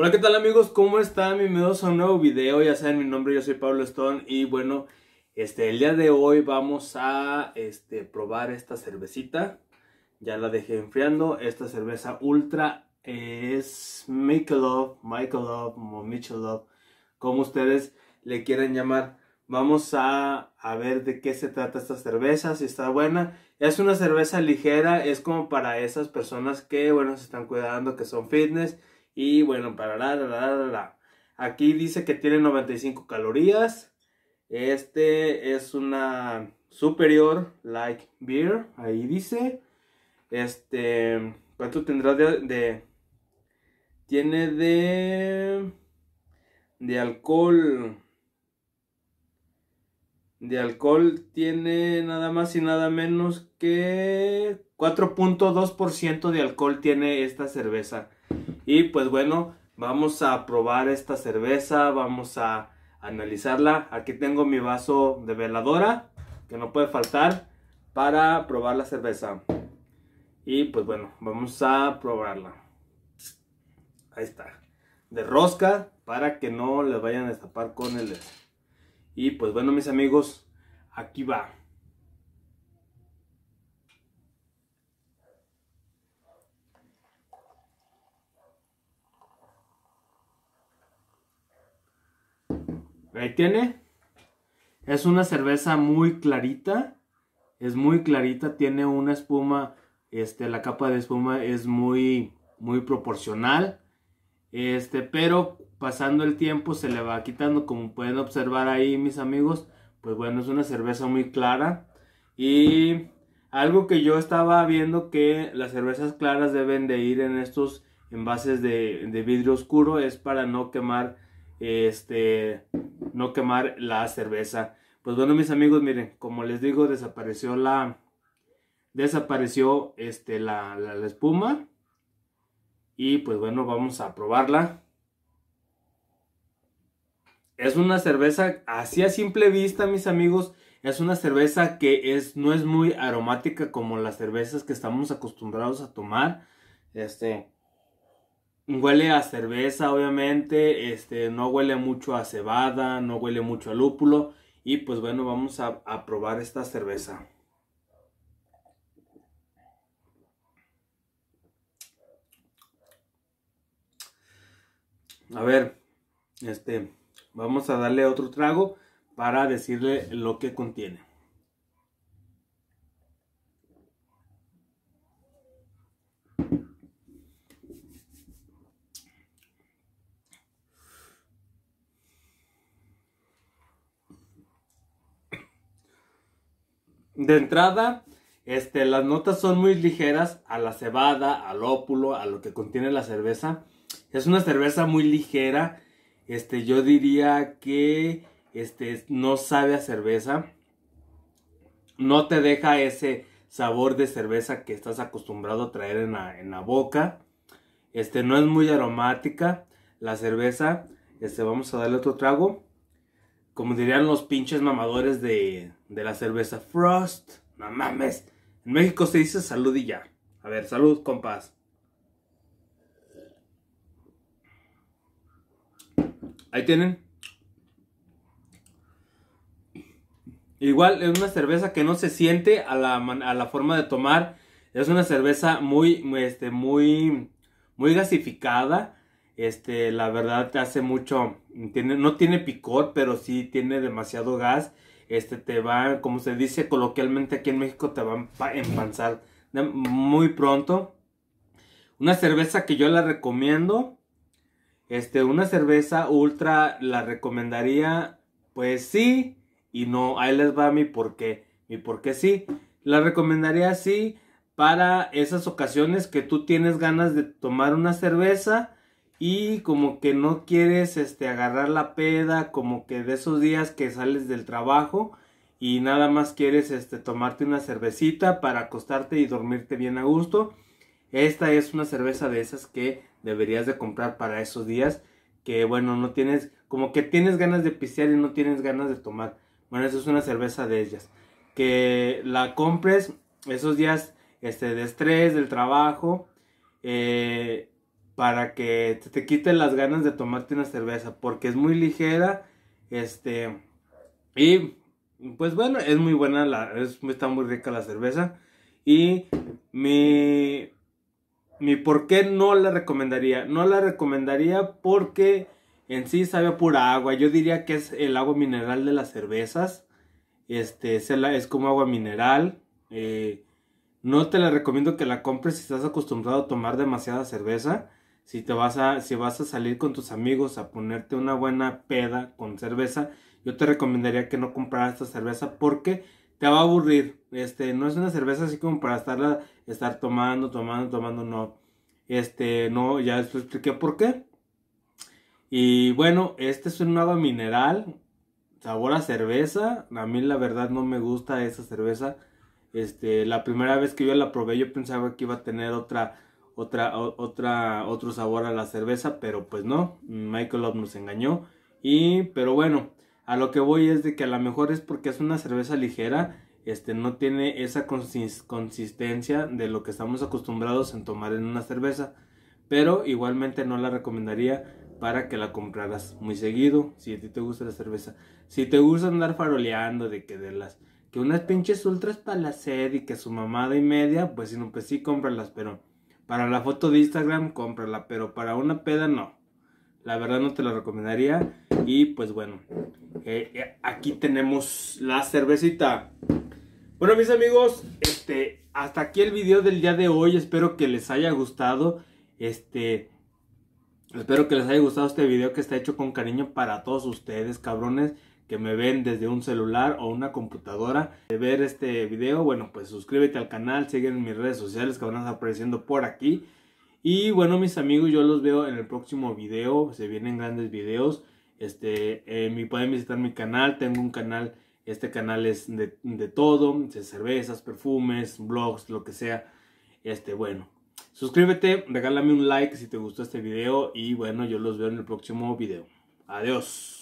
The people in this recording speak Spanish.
Hola, ¿qué tal amigos? ¿Cómo están? Bienvenidos a un nuevo video. Ya saben mi nombre, yo soy Pablo Stone y bueno, este, el día de hoy vamos a este, probar esta cervecita. Ya la dejé enfriando. Esta cerveza ultra es Michelob, Michelob Michelob, como ustedes le quieran llamar. Vamos a, a ver de qué se trata esta cerveza, si está buena. Es una cerveza ligera, es como para esas personas que, bueno, se están cuidando, que son fitness y bueno, para la, la, la, Aquí dice que tiene 95 calorías. Este es una superior like beer. Ahí dice. Este. ¿Cuánto tendrá de, de tiene de de alcohol de alcohol tiene nada más y nada menos que 4.2% de alcohol tiene esta cerveza y pues bueno, vamos a probar esta cerveza, vamos a analizarla. Aquí tengo mi vaso de veladora, que no puede faltar, para probar la cerveza. Y pues bueno, vamos a probarla. Ahí está. De rosca, para que no les vayan a destapar con el... Y pues bueno, mis amigos, aquí va. Ahí tiene. Es una cerveza muy clarita. Es muy clarita. Tiene una espuma. Este, la capa de espuma es muy, muy proporcional. Este, pero pasando el tiempo se le va quitando. Como pueden observar ahí, mis amigos. Pues bueno, es una cerveza muy clara. Y algo que yo estaba viendo que las cervezas claras deben de ir en estos envases de vidrio oscuro es para no quemar este, no quemar la cerveza. Pues bueno, mis amigos, miren, como les digo, desapareció la, desapareció este, la, la, espuma. Y pues bueno, vamos a probarla. Es una cerveza, así a simple vista, mis amigos, es una cerveza que es, no es muy aromática como las cervezas que estamos acostumbrados a tomar. Este, Huele a cerveza, obviamente, este, no huele mucho a cebada, no huele mucho a lúpulo. Y pues bueno, vamos a, a probar esta cerveza. A ver, este, vamos a darle otro trago para decirle lo que contiene. De entrada, este, las notas son muy ligeras a la cebada, al ópulo, a lo que contiene la cerveza. Es una cerveza muy ligera. Este, yo diría que este, no sabe a cerveza. No te deja ese sabor de cerveza que estás acostumbrado a traer en la, en la boca. Este, no es muy aromática la cerveza. Este, vamos a darle otro trago como dirían los pinches mamadores de, la cerveza Frost. No mames. En México se dice salud y ya. A ver, salud, compás. Ahí tienen. Igual es una cerveza que no se siente a la, forma de tomar. Es una cerveza muy, este, muy, muy gasificada. Este, la verdad te hace mucho, no tiene picor, pero sí tiene demasiado gas. Este, te va, como se dice coloquialmente aquí en México, te va a empanzar muy pronto. Una cerveza que yo la recomiendo, este, una cerveza ultra la recomendaría, pues sí y no. Ahí les va mi por qué, mi por qué sí. La recomendaría sí para esas ocasiones que tú tienes ganas de tomar una cerveza y como que no quieres este agarrar la peda, como que de esos días que sales del trabajo y nada más quieres este tomarte una cervecita para acostarte y dormirte bien a gusto. Esta es una cerveza de esas que deberías de comprar para esos días que bueno, no tienes como que tienes ganas de pisear y no tienes ganas de tomar. Bueno, eso es una cerveza de ellas. Que la compres esos días este de estrés del trabajo eh, para que te, quiten las ganas de tomarte una cerveza, porque es muy ligera, este, y pues bueno, es muy buena, está muy rica la cerveza, y mi, mi por qué no la recomendaría, no la recomendaría porque en sí sabe pura agua, yo diría que es el agua mineral de las cervezas, este, es, es como agua mineral, eh, no te la recomiendo que la compres si estás acostumbrado a tomar demasiada cerveza si te vas a, si vas a salir con tus amigos a ponerte una buena peda con cerveza, yo te recomendaría que no compraras esta cerveza porque te va a aburrir. Este, no es una cerveza así como para estarla, estar tomando, tomando, tomando, no. Este, no, ya les expliqué por qué. Y bueno, este es un agua mineral, sabor a cerveza. A mí la verdad no me gusta esa cerveza. Este, la primera vez que yo la probé yo pensaba que iba a tener otra otra, otra, otro sabor a la cerveza, pero pues no, Michael Love nos engañó. Y, pero bueno, a lo que voy es de que a lo mejor es porque es una cerveza ligera, este, no tiene esa consistencia de lo que estamos acostumbrados en tomar en una cerveza, pero igualmente no la recomendaría para que la compraras muy seguido, si a ti te gusta la cerveza. Si te gusta andar faroleando de que de las que unas pinches ultras para la sed y que su mamada y media, pues si no pues sí cómpralas, pero para la foto de Instagram, cómprala, pero para una peda no. La verdad no te la recomendaría. Y pues bueno, eh, eh, aquí tenemos la cervecita. Bueno, mis amigos, este, hasta aquí el video del día de hoy. Espero que les haya gustado. Este, espero que les haya gustado este video que está hecho con cariño para todos ustedes, cabrones que me ven desde un celular o una computadora de ver este video, bueno, pues suscríbete al canal, siguen mis redes sociales que van a apareciendo por aquí. Y bueno, mis amigos, yo los veo en el próximo video, se vienen grandes videos. Este, eh, me pueden visitar mi canal, tengo un canal, este canal es de, todo, de cervezas, perfumes, blogs, lo que sea. Este, bueno, suscríbete, regálame un like si te gustó este video y bueno, yo los veo en el próximo video. Adiós.